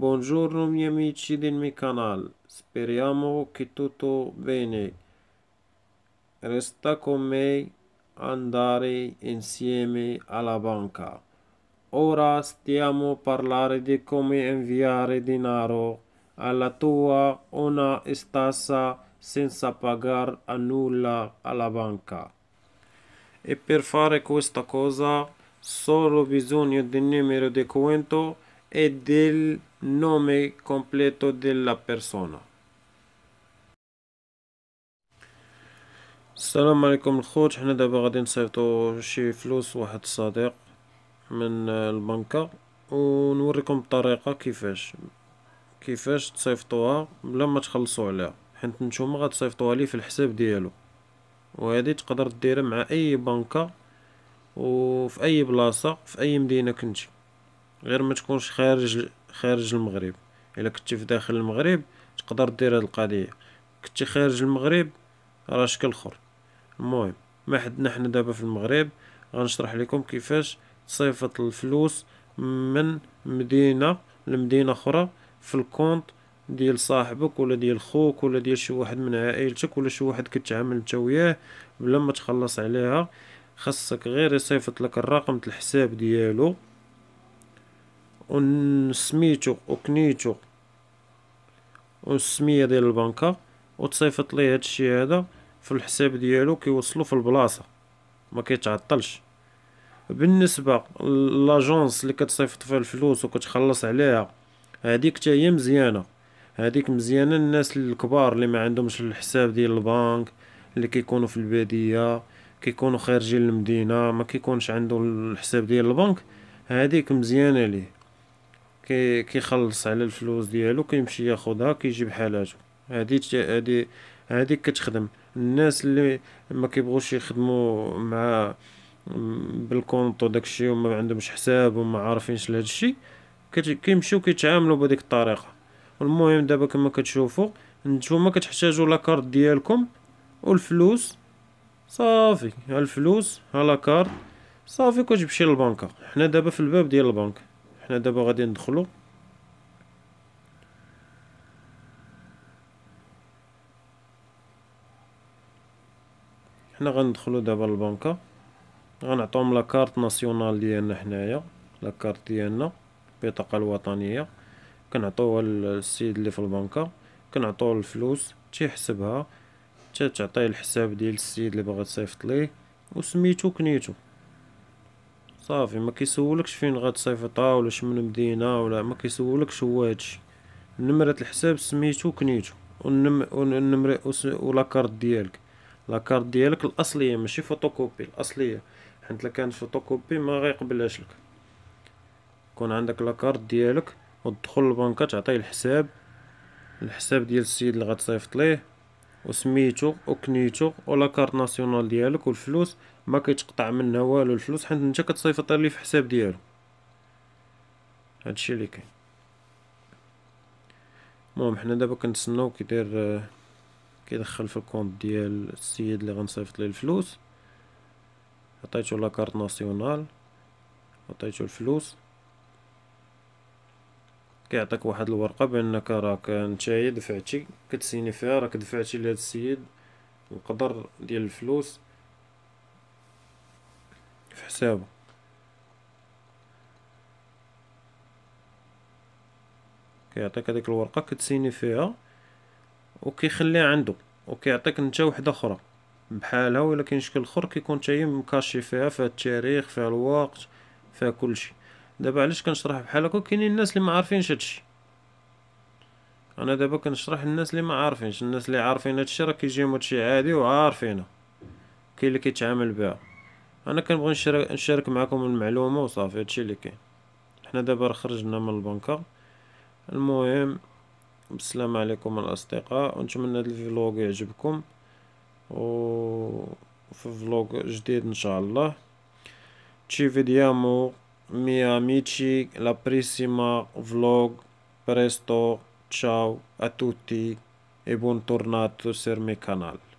Buongiorno miei amici del mio canale, speriamo che tutto bene. Resta con me andare insieme alla banca. Ora stiamo parlare di come inviare denaro alla tua una stessa senza pagare a nulla alla banca. E per fare questa cosa solo bisogno del numero di conto e del nome completo de la persona السلام عليكم الخوت حنا دابا غادي نصيفطو شي فلوس واحد الصديق من البنكة ونوريكم الطريقة كيفاش كيفاش تصيفطوها بلا ما تخلصوا عليها حيت نتوما غتصيفطوها ليه في الحساب ديالو وهذه تقدر ديرها مع اي بنكة وفي اي بلاصة في اي مدينة كنتي غير ما تكونش خارج خارج المغرب الا كنتي في داخل المغرب تقدر دير هاد القضيه كنتي خارج المغرب راه شكل اخر المهم ما حدنا حنا دابا في المغرب غنشرح لكم كيفاش تصيفط الفلوس من مدينه لمدينه اخرى في الكونت ديال صاحبك ولا ديال خوك ولا ديال شي واحد من عائلتك ولا شي واحد كتعامل انت وياه بلا ما تخلص عليها خاصك غير يصيفط لك الرقم الحساب ديالو ونسميتو وكنيتو والسميه ديال البنكه وتصيفط ليه هادشي هذا في الحساب ديالو كيوصلو في البلاصه ما كيتعطلش بالنسبه لاجونس اللي كتصيفط فيها الفلوس وكتخلص عليها هذيك حتى هي مزيانه هذيك مزيانه الناس الكبار اللي ما عندهمش الحساب ديال البنك اللي كيكونوا في الباديه كيكونوا خارجين المدينه ما كيكونش عنده الحساب ديال البنك هذيك مزيانه ليه كي كيخلص على الفلوس ديالو كيمشي ياخدها كيجيب حالاته هادي هادي هادي كتخدم الناس اللي ما كيبغوش يخدموا مع بالكونط وداكشي وما عندهمش حساب وما عارفينش لهادشي كيمشيو كيتعاملوا بهذيك الطريقه المهم دابا كما كتشوفوا نتوما كتحتاجوا لاكارت ديالكم والفلوس صافي ها الفلوس ها لاكارت صافي كتمشي للبنكه حنا دابا في الباب ديال البنك حنا دابا غادي ندخلو حنا غندخلو دابا للبنكة غنعطيهم لاكارت ناسيونال ديالنا حنايا لاكارت ديالنا البطاقة الوطنية كنعطوها للسيد اللي في البنكة كنعطوه الفلوس تيحسبها تعطيه الحساب ديال السيد اللي باغي تصيفط ليه وسميتو كنيتو صافي ما كيسولكش فين غتصيفطها ولا شمن مدينه ولا ما كيسولكش هو هادشي نمره الحساب سميتو كنيتو والنم ولا كارت ديالك لاكارت ديالك الاصليه ماشي فوتوكوبي الاصليه حيت لو كانت فوتوكوبي ما غيقبلهاش لك كون عندك لاكارت ديالك وتدخل البنكه تعطيه الحساب الحساب ديال السيد اللي غتصيفط ليه وسميتو وكنيتو ولا كارت ناسيونال ديالك والفلوس ما كيتقطع منها والو الفلوس حيت نتا كتصيفط ليه في الحساب ديالو هادشي اللي كاين المهم حنا دابا كنتسناو كي داير كيدخل في الكونت ديال السيد اللي غنصيفط ليه الفلوس عطيتو لاكارت ناسيونال عطيتو الفلوس كيعطيك واحد الورقه بانك راك نتايا دفعتي كتسيني فيها راك دفعتي لهذا السيد القدر ديال الفلوس في حسابه كيعطيك هذيك الورقه كتسيني فيها وكيخليها عنده وكيعطيك نتا وحده اخرى بحالها ولا كاين شكل اخر كيكون تا هي مكاشي فيها فيها التاريخ فيها الوقت فيها كلشي دابا علاش كنشرح بحال هكا كاينين الناس اللي ما عارفينش هادشي انا دابا كنشرح الناس اللي ما عارفينش الناس اللي عارفين هادشي راه كيجيهم هادشي عادي وعارفينه كاين اللي كيتعامل بها انا كنبغي نشارك, نشارك معكم المعلومه وصافي هادشي اللي كاين حنا دابا خرجنا من البنكه المهم بالسلامه عليكم الاصدقاء ونتمنى هاد الفلوق يعجبكم و في فلوق جديد ان شاء الله تشي فيديامو مي اميتشي لا بريسيما vlog presto تشاو اتوتي اي بون تورناتو سير مي كانال